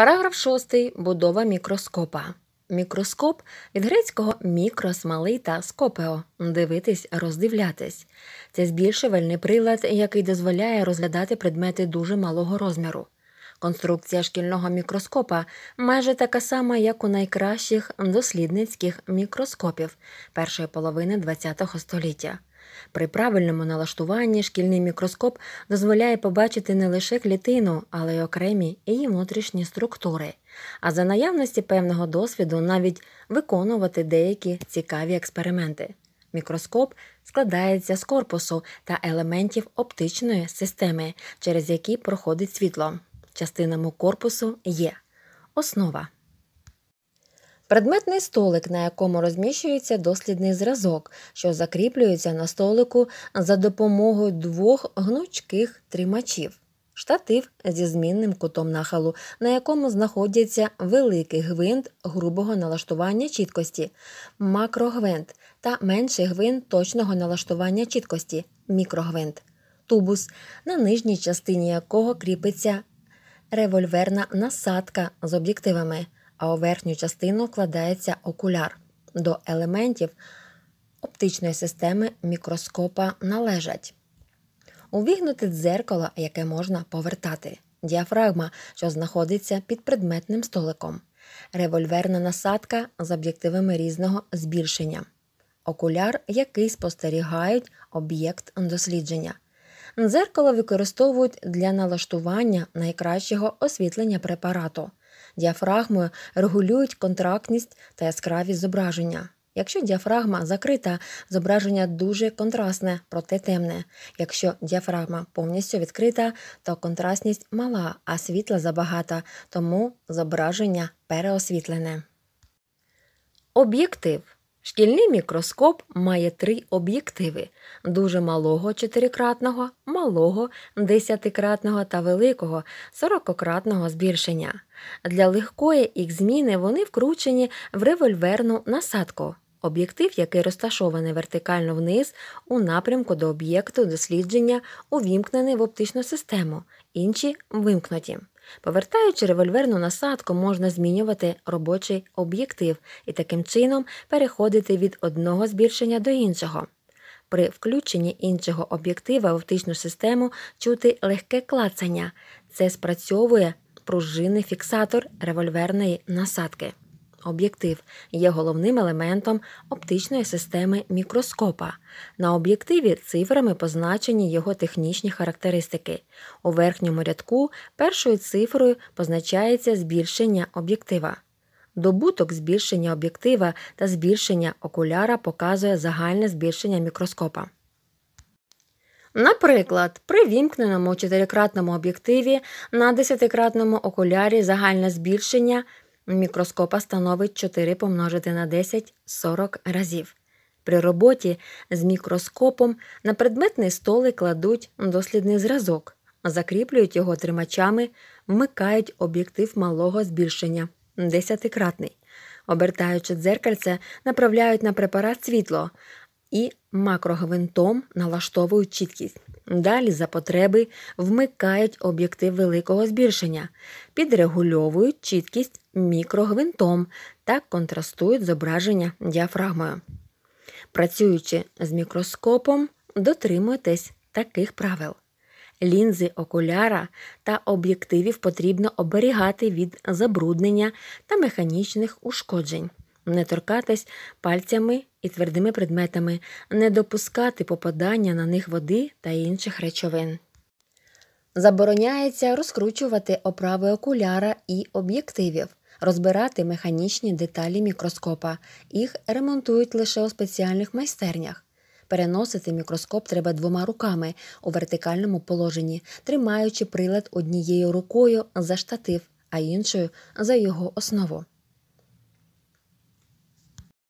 Параграф 6. Будова мікроскопа. Мікроскоп від грецького мікрос малий та скопео дивитись, роздивлятись. Це збільшувальний прилад, який дозволяє розглядати предмети дуже малого розміру. Конструкція шкільного мікроскопа майже така сама, як у найкращих дослідницьких мікроскопів першої половини ХХ століття. При правильному налаштуванні шкільний мікроскоп дозволяє побачити не лише клітину, але й окремі її внутрішні структури, а за наявності певного досвіду навіть виконувати деякі цікаві експерименти. Мікроскоп складається з корпусу та елементів оптичної системи, через які проходить світло. Частинами корпусу є основа. Предметний столик, на якому розміщується дослідний зразок, що закріплюється на столику за допомогою двох гнучких тримачів, штатив зі змінним кутом нахалу, на якому знаходяться великий гвинт грубого налаштування чіткості, макрогвинт та менший гвинт точного налаштування чіткості мікрогвинт, тубус, на нижній частині якого кріпиться револьверна насадка з об'єктивами а у верхню частину вкладається окуляр. До елементів оптичної системи мікроскопа належать увігнути дзеркало, яке можна повертати, діафрагма, що знаходиться під предметним столиком, револьверна насадка з об'єктивами різного збільшення, окуляр, який спостерігають об'єкт дослідження. Дзеркало використовують для налаштування найкращого освітлення препарату. Діафрагмою регулюють контрактність та яскравість зображення. Якщо діафрагма закрита, зображення дуже контрастне, проте темне. Якщо діафрагма повністю відкрита, то контрастність мала, а світла забагата, тому зображення переосвітлене. Об'єктив Шкільний мікроскоп має три об'єктиви дуже малого чотирикратного, малого десятикратного та великого сорокократного збільшення. Для легкої їх зміни вони вкручені в револьверну насадку, об'єктив, який розташований вертикально вниз у напрямку до об'єкту дослідження, увімкнений в оптичну систему, інші вимкнуті. Повертаючи револьверну насадку, можна змінювати робочий об'єктив і таким чином переходити від одного збільшення до іншого. При включенні іншого об'єктива в оптичну систему чути легке клацання. Це спрацьовує пружинний фіксатор револьверної насадки. Об'єктив є головним елементом оптичної системи мікроскопа. На об'єктиві цифрами позначені його технічні характеристики. У верхньому рядку першою цифрою позначається збільшення об'єктива. Добуток збільшення об'єктива та збільшення окуляра показує загальне збільшення мікроскопа. Наприклад, при вімкненому чотирикратному об'єктиві на десятикратному окулярі загальне збільшення – мікроскопа становить 4 помножити на 10 40 разів. При роботі з мікроскопом на предметний столик кладуть дослідний зразок, закріплюють його тримачами, вмикають об'єктив малого збільшення десятикратний. Обертаючи дзеркальце, направляють на препарат світло і макрогвинтом налаштовують чіткість. Далі за потреби вмикають об'єктив великого збільшення, підрегульовують чіткість мікрогвинтом та контрастують зображення діафрагмою. Працюючи з мікроскопом, дотримуйтесь таких правил. Лінзи окуляра та об'єктивів потрібно оберігати від забруднення та механічних ушкоджень не торкатись пальцями і твердими предметами, не допускати попадання на них води та інших речовин. Забороняється розкручувати оправи окуляра і об'єктивів, розбирати механічні деталі мікроскопа. Їх ремонтують лише у спеціальних майстернях. Переносити мікроскоп треба двома руками у вертикальному положенні, тримаючи прилад однією рукою за штатив, а іншою за його основу.